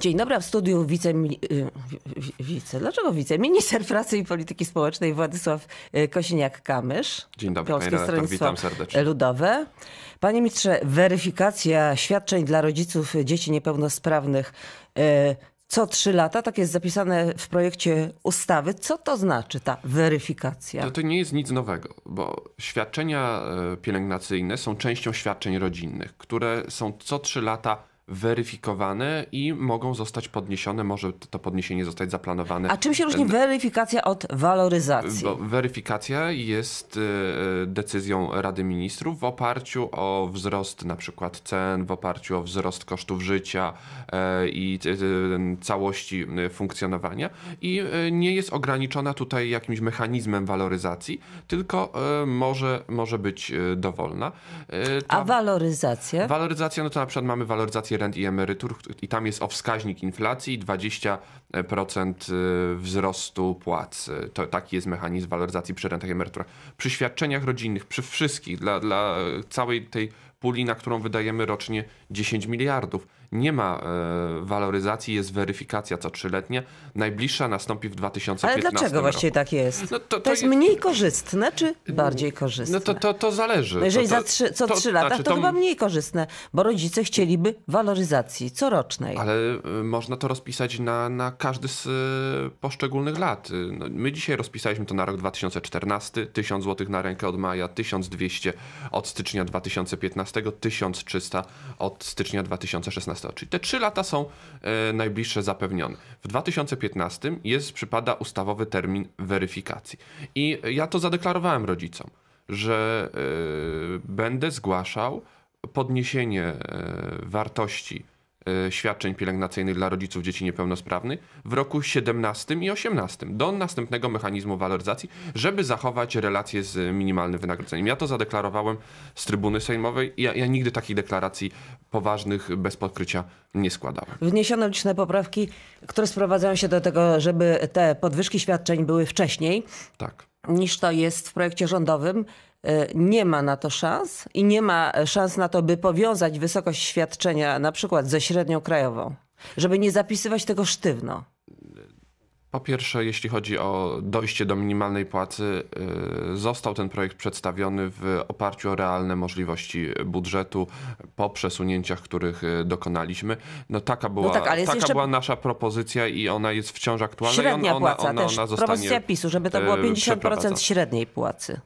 Dzień dobry, w studiu y, wice... dlaczego wiceminister pracy i polityki społecznej Władysław y, Kosiniak-Kamysz. Dzień dobry, Polskie pani witam serdecznie. Ludowe. Panie ministrze, weryfikacja świadczeń dla rodziców dzieci niepełnosprawnych y, co trzy lata, tak jest zapisane w projekcie ustawy. Co to znaczy ta weryfikacja? To to nie jest nic nowego, bo świadczenia e, pielęgnacyjne są częścią świadczeń rodzinnych, które są co trzy lata weryfikowane i mogą zostać podniesione, może to podniesienie zostać zaplanowane. A czym się różni weryfikacja od waloryzacji? Bo weryfikacja jest y, y, decyzją Rady Ministrów w oparciu o wzrost na przykład cen, w oparciu o wzrost kosztów życia e, i całości y, funkcjonowania i nie jest ograniczona tutaj jakimś mechanizmem waloryzacji, tylko e, może, może być dowolna. E, ta A waloryzacja? Waloryzacja, no to na przykład mamy waloryzację rent i emerytur i tam jest o wskaźnik inflacji 20% y, wzrostu płac. To, taki jest mechanizm waloryzacji przy rentach i emeryturach. Przy świadczeniach rodzinnych, przy wszystkich, dla, dla całej tej puli, na którą wydajemy rocznie 10 miliardów nie ma e, waloryzacji, jest weryfikacja co trzyletnie. Najbliższa nastąpi w 2015 Ale dlaczego roku. właściwie tak jest? No to, to, to, jest mniej korzystne, czy mm, bardziej no korzystne? No to, to, to zależy. No jeżeli to, za trzy, co trzy lata, znaczy, to, chyba mniej korzystne, bo rodzice chcieliby waloryzacji corocznej. Ale y, można to rozpisać na, na każdy z y, poszczególnych lat. Y, no, my dzisiaj rozpisaliśmy to na rok 2014, 1000 zł na rękę od maja, 1200 od stycznia 2015, 1300 od stycznia 2016 miasta. Czyli te trzy lata są e, najbliższe zapewnione. W 2015 jest, przypada ustawowy termin weryfikacji. I ja to zadeklarowałem rodzicom, że e, będę zgłaszał podniesienie e, wartości E, świadczeń pielęgnacyjnych dla rodziców dzieci niepełnosprawnych w roku 17 i 18 do następnego mechanizmu waloryzacji, żeby zachować relację z minimalnym wynagrodzeniem. Ja to zadeklarowałem z trybuny sejmowej. Ja, ja nigdy takich deklaracji poważnych bez podkrycia nie składałem. Wniesiono liczne poprawki, które sprowadzają się do tego, żeby te podwyżki świadczeń były wcześniej. Tak. Niż to jest w projekcie rządowym. E, nie ma na to szans i nie ma e, szans na to, by powiązać wysokość świadczenia na przykład ze średnią krajową, żeby nie zapisywać tego sztywno. Po pierwsze, jeśli chodzi o dojście do minimalnej płacy, e, został ten projekt przedstawiony w oparciu o realne możliwości budżetu po przesunięciach, których dokonaliśmy. No taka no była, no tak, ale taka była nasza propozycja i ona jest wciąż aktualna. Średnia i on, ona, płaca ona, ona, też, ona zostanie propozycja PiSu, żeby to było 50% średniej płacy.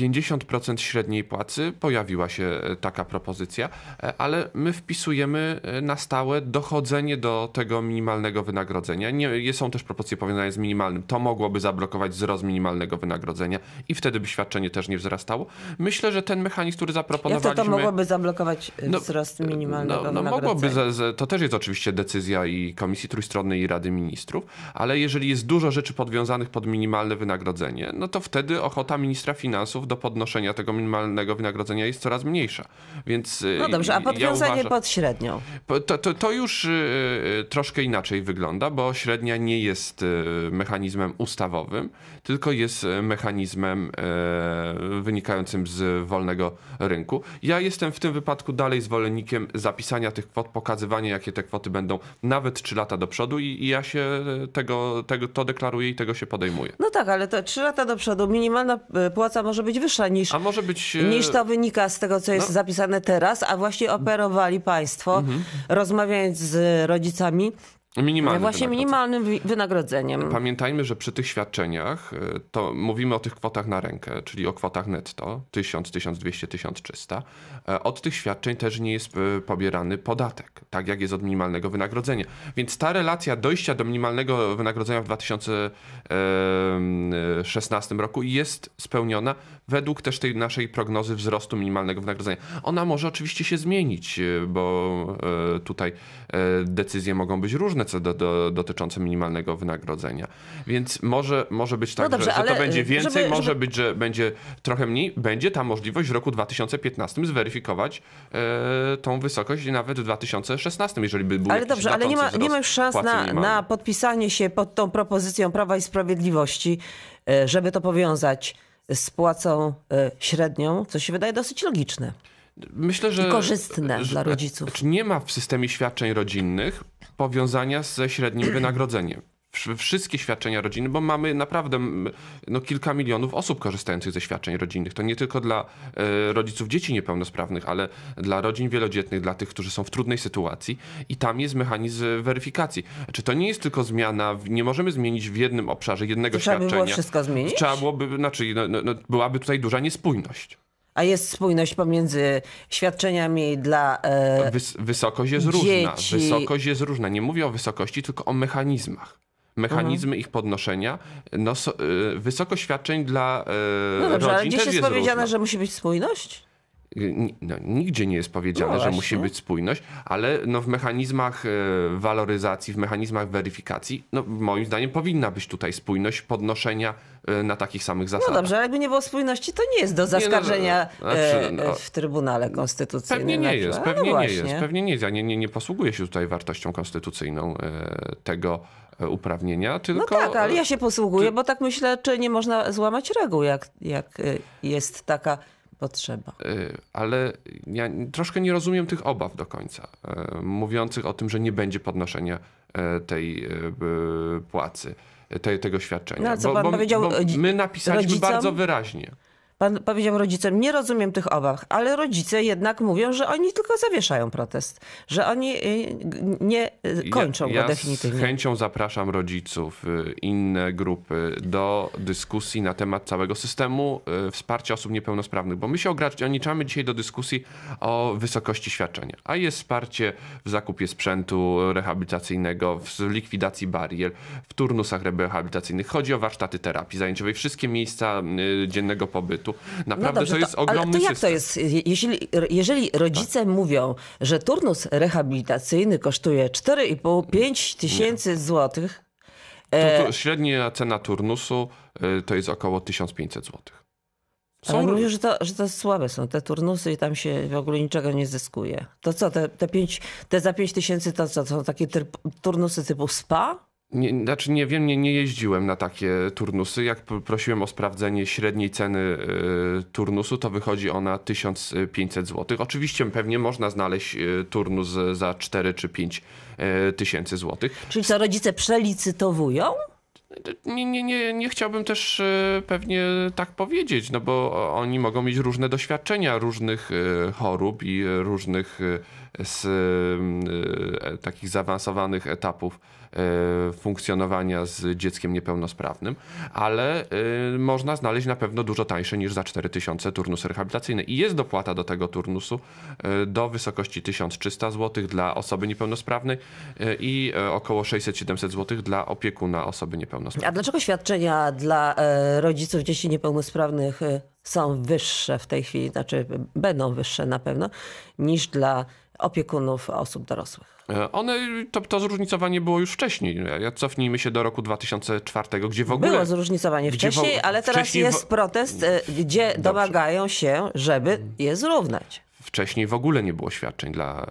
50% średniej płacy, pojawiła się e, taka propozycja, e, ale my wpisujemy e, na stałe dochodzenie do tego minimalnego wynagrodzenia. Nie, są też proporcje powiązane z minimalnym. To mogłoby zablokować wzrost minimalnego wynagrodzenia i wtedy by świadczenie też nie wzrastało. Myślę, że ten mechanizm, który zaproponowaliśmy... Jak to, to mogłoby zablokować no, wzrost minimalnego no, no, wynagrodzenia? Mogłoby, to też jest oczywiście decyzja i Komisji Trójstronnej i Rady Ministrów, ale jeżeli jest dużo rzeczy podwiązanych pod minimalne wynagrodzenie, no to wtedy ochota ministra finansów powodów do podnoszenia tego minimalnego wynagrodzenia jest coraz mniejsza. Więc y, no dobrze, a podwiązanie ja uważam, pod średnią? To, to, to już y, y, troszkę inaczej wygląda, bo średnia nie jest mechanizmem ustawowym, tylko jest mechanizmem wynikającym z wolnego rynku. Ja jestem w tym wypadku dalej zwolennikiem zapisania tych kwot, pokazywania, jakie te kwoty będą nawet 3 lata do przodu i, i ja się tego, tego to deklaruję i tego się podejmuję. No tak, ale te 3 lata do przodu minimalna płaca może być być wyższa niż, a może być, e, niż to wynika z tego, co jest no. zapisane teraz, a właśnie operowali państwo, mhm. rozmawiając z rodzicami, Minimalnym no Właśnie minimalnym wynagrodzeniem. Pamiętajmy, że przy tych świadczeniach y, to mówimy o tych kwotach na rękę, czyli o kwotach netto 1000, 1200, 1300. Od tych świadczeń też nie jest y, pobierany podatek, tak jak jest od minimalnego wynagrodzenia. Więc ta relacja dojścia do minimalnego wynagrodzenia w 2016 y, roku jest spełniona według też tej naszej prognozy wzrostu minimalnego wynagrodzenia. Ona może oczywiście się zmienić, bo e, tutaj e, decyzje mogą być różne do, do, dotyczące minimalnego wynagrodzenia. Więc może, może być no tak, no dobrze, że, że, to będzie y, więcej, żeby, może żeby... być, że będzie trochę mniej. Będzie ta możliwość w roku 2015 zweryfikować e, tą wysokość nawet w 2016, jeżeli by był Ale dobrze, ale nie ma, nie ma już szans na, na podpisanie się pod tą propozycją Prawa i Sprawiedliwości, e, żeby to powiązać z płacą e, średnią, co się wydaje dosyć logiczne. Myślę, że. I korzystne że, dla rodziców. Czy znaczy, nie ma w systemie świadczeń rodzinnych powiązania ze średnim wynagrodzeniem? Wszystkie świadczenia rodziny, bo mamy naprawdę no, kilka milionów osób korzystających ze świadczeń rodzinnych. To nie tylko dla e, rodziców dzieci niepełnosprawnych, ale dla rodzin wielodzietnych, dla tych, którzy są w trudnej sytuacji i tam jest mechanizm weryfikacji. Czy to nie jest tylko zmiana, nie możemy zmienić w jednym obszarze jednego świadczenia. Trzeba by było wszystko zmienić? Trzeba byłoby, znaczy no, no, no byłaby tutaj duża niespójność a jest spójność pomiędzy świadczeniami dla. E, Wys wysokość jest dzieci. różna. Wysokość jest różna. Nie mówię o wysokości, tylko o mechanizmach mechanizmy mhm. ich podnoszenia. No, so, y, wysokość świadczeń dla y, no dobrze, rodzin ale gdzieś jest, jest powiedziane, różna. że musi być spójność? Y, no, nigdzie nie jest powiedziane, no że musi być spójność, ale no, w mechanizmach y, waloryzacji, w mechanizmach weryfikacji, no, moim zdaniem powinna być tutaj spójność podnoszenia y, na takich samych no zasadach. No dobrze, ale jakby nie było spójności, to nie jest do zaskarżenia nie, no, no znaczy, no, w Trybunale Konstytucyjnym. Pewnie nie jest, pewnie nie jest, pewnie nie jest. Ja nie, nie, nie posługuję się tutaj wartością konstytucyjną tego uprawnienia, tylko... No tak, ale ja się posługuję, ty... bo tak myślę, czy nie można złamać reguł, jak, jak jest taka potrzeba, y, Ale ja troszkę nie rozumiem tych obaw do końca, y, mówiących o tym, że nie będzie podnoszenia y, tej płacy, tego świadczenia. No, co bo, pan bo, powiedział, bo my napisaliśmy rodzicom? bardzo wyraźnie. Pan powiedział rodzicom, nie rozumiem tych obaw, ale rodzice jednak mówią, że oni tylko zawieszają protest, że oni y, nie y, kończą ja, ja go definitywnie. Z chęcią zapraszam rodziców, y, inne grupy do dyskusji na temat całego systemu wsparcia osób niepełnosprawnych, bo my się ograniczamy dzisiaj do dyskusji o wysokości świadczenia, a jest wsparcie w zakupie sprzętu rehabilitacyjnego, w likwidacji barier, w turnusach rehabilitacyjnych. Chodzi o warsztaty terapii zajęciowej, wszystkie miejsca dziennego pobytu zbytu. No Naprawdę no dobrze, to jest ogromny system. ale to jak system. to jest? Jeżeli, jeżeli rodzice tak? mówią, że turnus rehabilitacyjny kosztuje 4,5-5 tysięcy złotych, to, to e, średnia cena turnusu e, to jest około 1500 złotych. Są... Ale mówisz, że to, że to słabe są te turnusy i tam się w ogóle niczego nie zyskuje. To co, te, te, pięć, te za 5 tysięcy to co, to są takie turnusy typu spa? nie, znaczy nie wiem, nie, nie jeździłem na takie turnusy. Jak prosiłem o sprawdzenie średniej ceny y, turnusu, to wychodzi ona 1500 zł. Oczywiście pewnie można znaleźć y, turnus za 4 czy 5 y, tysięcy złotych. Czyli co rodzice przelicytowują? nie, nie, nie, nie chciałbym też e, pewnie tak powiedzieć, no bo oni mogą mieć różne doświadczenia różnych e, chorób i e, różnych z, takich zaawansowanych etapów funkcjonowania z dzieckiem niepełnosprawnym, ale można znaleźć na pewno dużo tańsze niż za 4000 turnus rehabilitacyjny. I jest dopłata do tego turnusu do wysokości 1300 zł dla osoby niepełnosprawnej i około 600-700 zł dla opiekuna osoby niepełnosprawnej niepełnosprawnych. A dlaczego świadczenia dla e, rodziców dzieci niepełnosprawnych e, są wyższe w tej chwili, znaczy będą wyższe na pewno, niż dla opiekunów osób dorosłych? E, one, to, to zróżnicowanie było już wcześniej. Ja cofnijmy się do roku 2004, gdzie w ogóle... Było zróżnicowanie wcześniej, w, ale teraz jest w... protest, gdzie Dobrze. domagają się, żeby je zrównać. Wcześniej w ogóle nie było świadczeń dla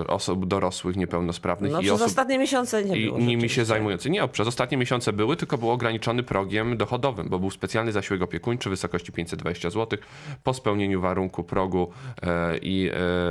e, osób dorosłych, niepełnosprawnych no, i przez osób, ostatnie miesiące nie było. I nimi się zajmujący Nie, przez ostatnie miesiące były, tylko był ograniczony progiem dochodowym, bo był specjalny zasiłek opiekuńczy w wysokości 520 zł. Po spełnieniu warunku progu e, i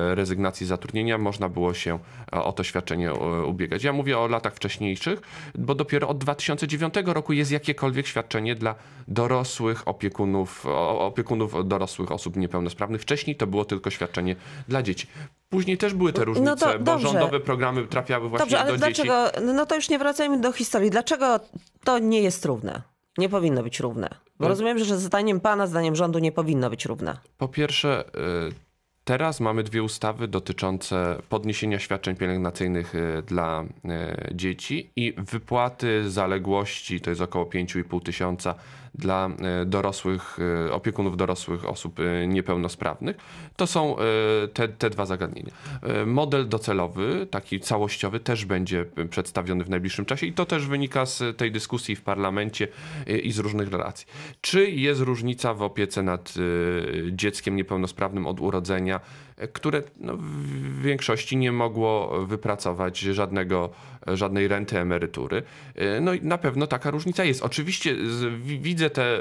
e, rezygnacji z zatrudnienia można było się o to świadczenie ubiegać. Ja mówię o latach wcześniejszych, bo dopiero od 2009 roku jest jakiekolwiek świadczenie dla dorosłych opiekunów, opiekunów dorosłych osób niepełnosprawnych. Wcześniej to było tylko doświadczenie dla dzieci. Później też były te no różnice, no to, bo rządowe programy trafiały właśnie dobrze, ale do dlaczego, dzieci. No to już nie wracajmy do historii. Dlaczego to nie jest równe? Nie powinno być równe. Bo no. rozumiem, że zdaniem pana, zdaniem rządu nie powinno być równe. Po pierwsze, y, teraz mamy dwie ustawy dotyczące podniesienia świadczeń pielęgnacyjnych y, dla y, dzieci i wypłaty zaległości, to jest około 5,5 tysiąca dla e, dorosłych, e, opiekunów dorosłych osób e, niepełnosprawnych. To są te, te dwa zagadnienia. Model docelowy, taki całościowy, też będzie przedstawiony w najbliższym czasie i to też wynika z tej dyskusji w parlamencie i z różnych relacji. Czy jest różnica w opiece nad dzieckiem niepełnosprawnym od urodzenia? które no, w większości nie mogło wypracować żadnego, żadnej renty emerytury. E, no i na pewno taka różnica jest. Oczywiście widzę te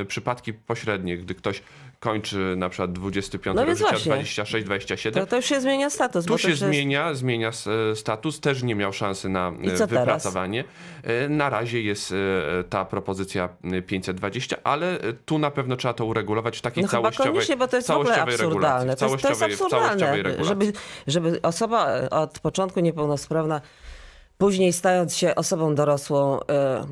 e, przypadki pośrednie, gdy ktoś kończy na przykład 25 no życia, 26-27. to już się zmienia status. Tu się, jest... zmienia, zmienia e, status, też nie miał szansy na e, wypracowanie. Teraz? Na razie jest e, ta propozycja 520, ale tu na pewno trzeba to uregulować w takiej no całościowej koniecznie, bo to jest w ogóle absurdalne. To jest, to jest absurdalne, żeby, żeby osoba od początku niepełnosprawna Później stając się osobą dorosłą. E,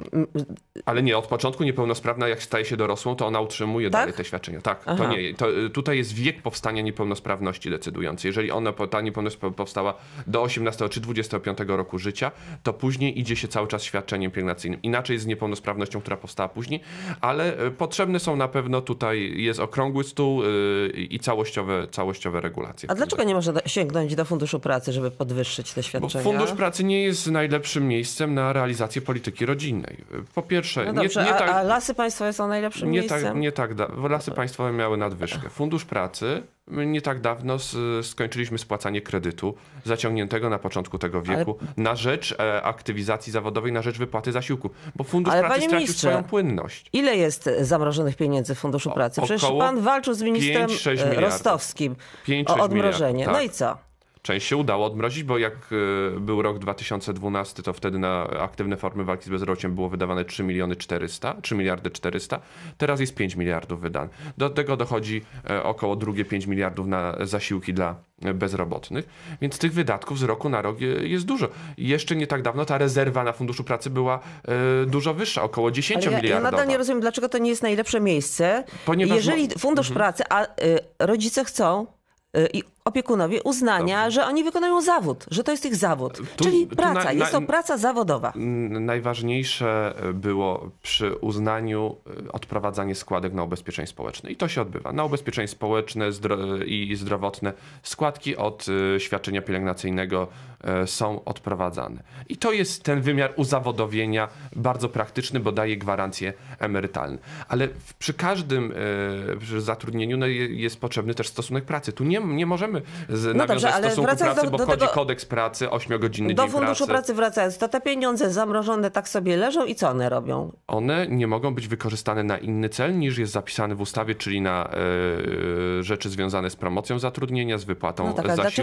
ale nie, od początku niepełnosprawna, jak staje się dorosłą, to ona utrzymuje tak? dalej te świadczenia. Tak, Aha. to nie. To, y, tutaj jest wiek powstania niepełnosprawności decydujący. Jeżeli ona, ta niepełnosprawność powstała do 18 czy 25 roku życia, to później idzie się cały czas świadczeniem pielęgnacyjnym. Inaczej z niepełnosprawnością, która powstała później, ale y, potrzebne są na pewno tutaj jest okrągły stół y, i całościowe, całościowe regulacje. A dlaczego nie można sięgnąć do funduszu pracy, żeby podwyższyć te świadczenia? Bo fundusz pracy nie jest najlepszym miejscem na realizację polityki rodzinnej. Po pierwsze, no dobrze, nie, nie a, tak, a, lasy państwowe są najlepszym nie tak- miejscem? Tak, nie tak, lasy państwowe miały nadwyżkę. Fundusz Pracy My nie tak dawno skończyliśmy spłacanie kredytu zaciągniętego na początku tego wieku ale... na rzecz e, aktywizacji zawodowej, na rzecz wypłaty zasiłku, bo Fundusz ale Pracy stracił swoją płynność. Ile jest zamrożonych pieniędzy w Funduszu Pracy? Przecież pan walczył z ministrem 5, e, Rostowskim 5, o odmrożenie. No tak. No i co? część się udało odmrozić, bo jak e, był rok 2012, to wtedy na aktywne formy walki z bezrobociem było wydawane 3 miliony 400, 3 miliardy 400, teraz jest 5 miliardów wydane. Do tego dochodzi e, około drugie 5 miliardów na zasiłki dla bezrobotnych, więc tych wydatków z roku na rok jest dużo. Jeszcze nie tak dawno ta rezerwa na Funduszu Pracy była e, dużo wyższa, około 10 miliardów. Ja, ja nadal nie rozumiem, dlaczego to nie jest najlepsze miejsce. Ponieważ Jeżeli Fundusz mhm. Pracy, a y, rodzice chcą, Y, i opiekunowie uznania, Dobrze. że oni wykonują zawód, że to jest ich zawód. Tu, Czyli praca, na, na, jest to praca zawodowa. Najważniejsze e, było przy uznaniu e, odprowadzanie składek na ubezpieczenie społeczne. I to się odbywa. Na ubezpieczenie społeczne i zdrowotne składki od e, świadczenia pielęgnacyjnego są odprowadzane. I to jest ten wymiar uzawodowienia bardzo praktyczny, bo daje gwarancje emerytalne. Ale przy każdym przy zatrudnieniu no, jest potrzebny też stosunek pracy. Tu nie ma nie możemy z, no dobrze, ale stosunku pracy, do, bo do wchodzi tego, kodeks pracy, 8-godzinny dzień Do Funduszu pracy. wracając, to te pieniądze zamrożone tak sobie leżą i co one robią? One nie mogą być wykorzystane na inny cel niż jest zapisany w ustawie, czyli na y, rzeczy związane z promocją zatrudnienia, z wypłatą no tak,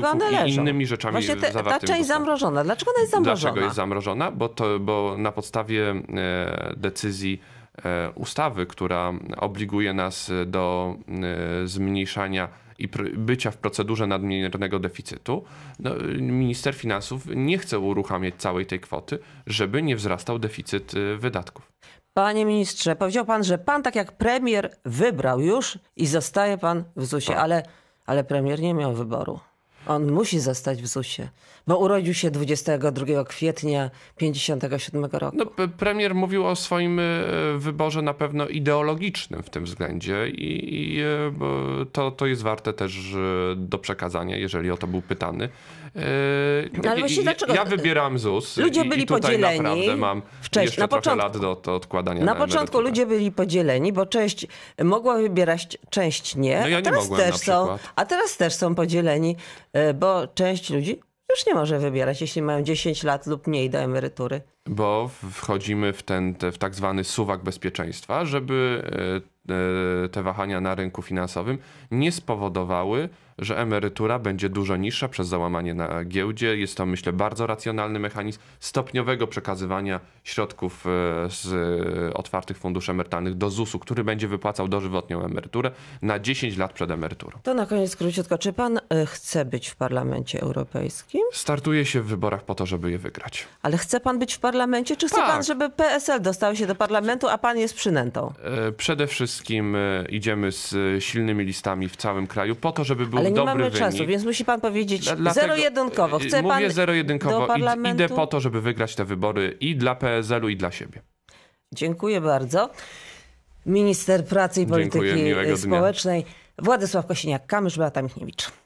i innymi rzeczami Właśnie te, Ta część zamrożona. Dlaczego ona jest zamrożona? Dlaczego jest zamrożona? Bo, to, bo na podstawie e, decyzji E, ustawy, która obliguje nas do e, zmniejszania i bycia w procedurze nadmiernego deficytu, no, minister finansów nie chce uruchamiać całej tej kwoty, żeby nie wzrastał deficyt e, wydatków. Panie ministrze, powiedział pan, że pan tak jak premier wybrał już i zostaje pan w ZUS-ie, tak. ale, ale premier nie miał wyboru. On musi zostać w ZUS-ie, bo urodził się 22 kwietnia 57 roku. No, premier mówił o swoim e, wyborze na pewno ideologicznym w tym względzie i, i e, to, to jest warte też e, do przekazania, jeżeli o to był pytany. No, ale właśnie dlaczego? Ja wybieram ZUS. Ludzie byli i podzieleni. mam wcześniej, na początku, lat do, do odkładania. Na, na początku emeryturę. ludzie byli podzieleni, bo część mogła wybierać, część nie. No ja a teraz mogłem, też są, a teraz też są podzieleni. E, bo część ludzi już nie może wybierać, jeśli mają 10 lat lub mniej do emerytury bo wchodzimy w ten w tak zwany suwak bezpieczeństwa, żeby e, e, te wahania na rynku finansowym nie spowodowały, że emerytura będzie dużo niższa przez załamanie na giełdzie. Jest to, myślę, bardzo racjonalny mechanizm stopniowego przekazywania środków e, z otwartych funduszy emerytalnych do ZUS-u, który będzie wypłacał dożywotnią emeryturę na 10 lat przed emeryturą. To na koniec króciutko. Czy pan chce być w Parlamencie Europejskim? Startuje się w wyborach po to, żeby je wygrać. Ale chce pan być w Parlamencie parlamencie? Czy chce tak. pan, żeby PSL dostał się do parlamentu, a pan jest przynętą? E, przede wszystkim e, idziemy z e, silnymi listami w całym kraju po to, żeby był dobry wynik. Ale nie mamy wynik. czasu, więc musi pan powiedzieć zero-jedynkowo. Chce mówię pan zero-jedynkowo. Idę po to, żeby wygrać te wybory i dla PSL-u, i dla siebie. Dziękuję bardzo. Minister Pracy i Polityki Dziękuję, Społecznej dnia. Władysław Kosiniak-Kamysz, Beata Michniewicz.